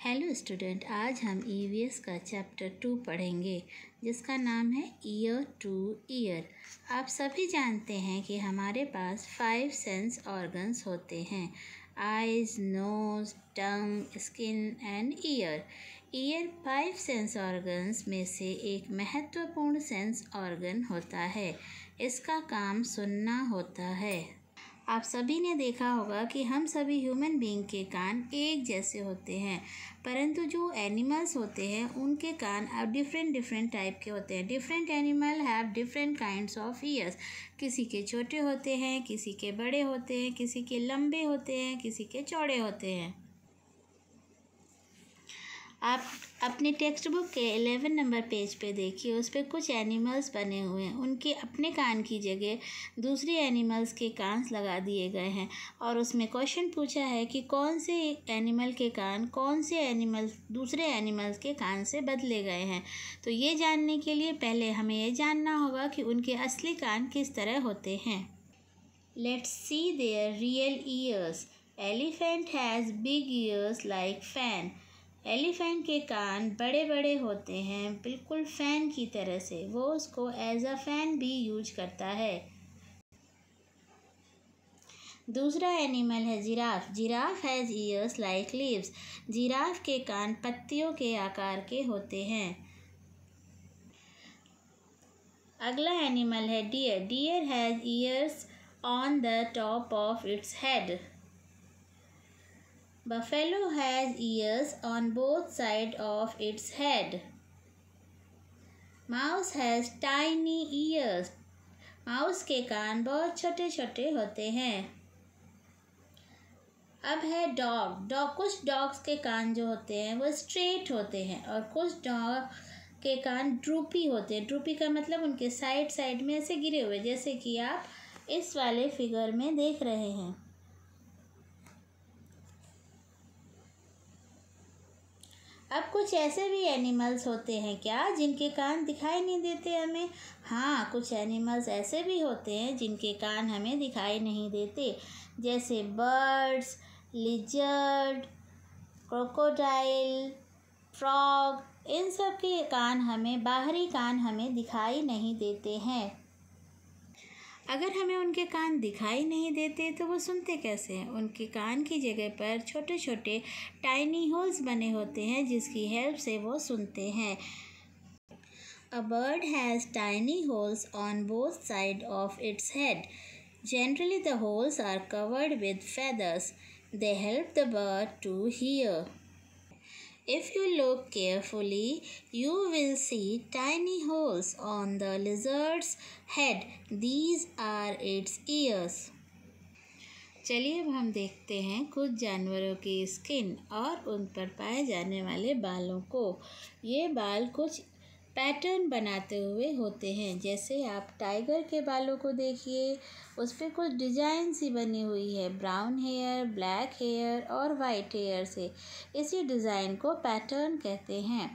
Hello student आज हम ई e का चैप्टर टू पढ़ेंगे जिसका नाम है ईयर टू ईयर आप सभी जानते हैं कि हमारे पास फाइव सेंस ऑर्गन्स होते हैं eyes nose tongue skin and ear ear five sense organs में से एक महत्वपूर्ण सेंस ऑर्गन होता है इसका काम सुनना होता है आप सभी ने देखा होगा कि हम सभी ह्यूमन बीइंग के कान एक जैसे होते हैं परंतु जो एनिमल्स होते हैं उनके कान अब डिफरेंट डिफरेंट टाइप के होते हैं different animal have different kind of ears किसी के छोटे होते हैं किसी के बड़े होते हैं किसी के लंबे होते हैं किसी के चौड़े होते हैं आप अपने टेक्स्ट बुक के एलेवन नंबर पेज पे देखिए उस पर कुछ एनिमल्स बने हुए हैं उनके अपने कान की जगह दूसरे एनिमल्स के कान लगा दिए गए हैं और उसमें क्वेश्चन पूछा है कि कौन से एनिमल के कान कौन से एनिमल दूसरे एनिमल्स के कान से बदले गए हैं तो ये जानने के लिए पहले हमें ये जानना होगा कि उनके असली कान किस तरह होते हैं let's see their real ears elephant has big ears like fan elephant के कान बड़े बड़े होते हैं बिल्कुल फ़ैन की तरह से वो उसको एज अ फ़ैन भी यूज करता है दूसरा एनिमल है giraffe giraffe has ears like leaves giraffe के कान पत्तियों के आकार के होते हैं अगला एनिमल है deer deer has ears on the top of its head Buffalo has ears on both side of its head. Mouse has tiny ears mouse के कान बहुत छोटे छोटे होते हैं अब है डॉग डॉग कुछ डॉग्स के कान जो होते हैं वो स्ट्रेट होते हैं और कुछ डॉग के कान ड्रूपी होते हैं ड्रूपी का मतलब उनके साइड साइड में ऐसे गिरे हुए जैसे कि आप इस वाले फिगर में देख रहे हैं अब कुछ ऐसे भी एनिमल्स होते हैं क्या जिनके कान दिखाई नहीं देते हमें हाँ कुछ एनिमल्स ऐसे भी होते हैं जिनके कान हमें दिखाई नहीं देते जैसे बर्ड्स लिजर्ड क्रोकोडाइल फ्रॉग इन सब के कान हमें बाहरी कान हमें दिखाई नहीं देते हैं अगर हमें उनके कान दिखाई नहीं देते तो वो सुनते कैसे हैं उनके कान की जगह पर छोटे छोटे टाइनी होल्स बने होते हैं जिसकी हेल्प से वो सुनते हैं a bird has tiny holes on both side of its head generally the holes are covered with feathers they help the bird to hear If you look carefully, you will see tiny holes on the lizard's head. These are its ears. चलिए अब हम देखते हैं कुछ जानवरों की skin और उन पर पाए जाने वाले बालों को ये बाल कुछ पैटर्न बनाते हुए होते हैं जैसे आप टाइगर के बालों को देखिए उस पर कुछ डिजाइन सी बनी हुई है ब्राउन हेयर ब्लैक हेयर और वाइट हेयर से इसी डिज़ाइन को पैटर्न कहते हैं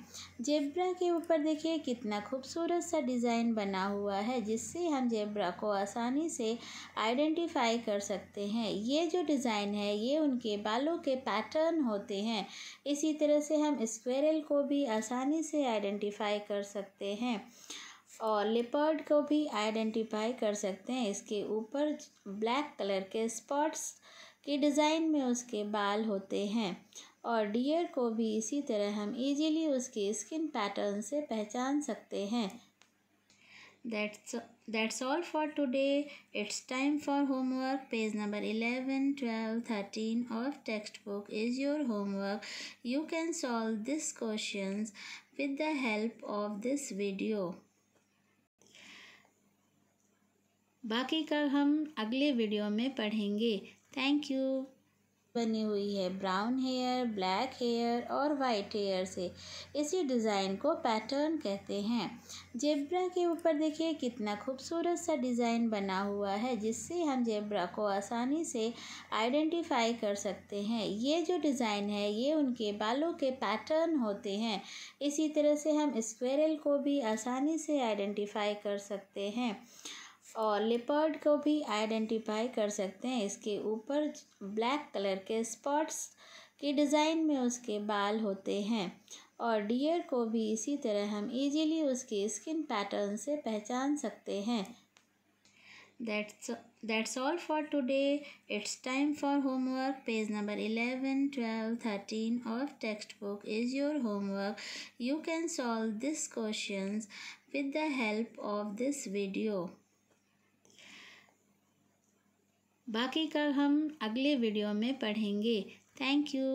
जेब्रा के ऊपर देखिए कितना खूबसूरत सा डिज़ाइन बना हुआ है जिससे हम जेब्रा को आसानी से आइडेंटिफाई कर सकते हैं ये जो डिज़ाइन है ये उनके बालों के पैटर्न होते हैं इसी तरह से हम स्क्वेरल को भी आसानी से आइडेंटिफाई कर सकते हैं और लिपर्ड को भी आइडेंटिफाई कर सकते हैं इसके ऊपर ब्लैक कलर के स्पॉट्स के डिज़ाइन में उसके बाल होते हैं और डियर को भी इसी तरह हम इजीली उसके स्किन पैटर्न से पहचान सकते हैं that's that's all for today it's time for homework page number eleven twelve thirteen of textbook is your homework you can solve this question with the help of this video. बाकी कल हम अगले video में पढ़ेंगे thank you बनी हुई है brown hair black hair और वाइट हेयर से इसी डिज़ाइन को पैटर्न कहते हैं जेब्रा के ऊपर देखिए कितना खूबसूरत सा डिज़ाइन बना हुआ है जिससे हम जेब्रा को आसानी से आइडेंटिफाई कर सकते हैं ये जो डिज़ाइन है ये उनके बालों के पैटर्न होते हैं इसी तरह से हम स्क्वेरल को भी आसानी से आइडेंटिफाई कर सकते हैं और लिपर्ड को भी आइडेंटिफाई कर सकते हैं इसके ऊपर ब्लैक कलर के स्पॉट्स के डिज़ाइन में उसके बाल होते हैं और डियर को भी इसी तरह हम इजीली उसके स्किन पैटर्न से पहचान सकते हैं that's that's all for today it's time for homework page number eleven twelve thirteen of textbook is your homework you can solve this question with the help of this video बाकी कल हम अगले video में पढ़ेंगे thank you